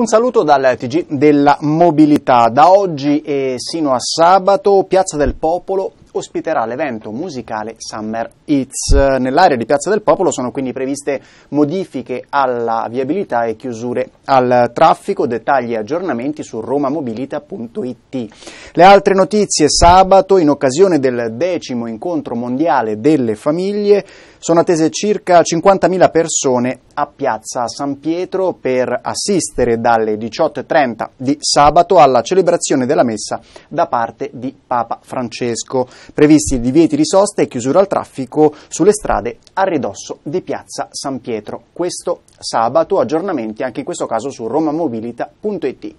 Un saluto dal TG della mobilità. Da oggi e sino a sabato Piazza del Popolo ospiterà l'evento musicale Summer Hits. Nell'area di Piazza del Popolo sono quindi previste modifiche alla viabilità e chiusure al traffico, dettagli e aggiornamenti su romamobilita.it. Le altre notizie, sabato in occasione del decimo incontro mondiale delle famiglie sono attese circa 50.000 persone a Piazza San Pietro per assistere dalle 18.30 di sabato alla celebrazione della messa da parte di Papa Francesco previsti divieti di sosta e chiusura al traffico sulle strade a ridosso di Piazza San Pietro. Questo sabato aggiornamenti anche in questo caso su romamobilita.it.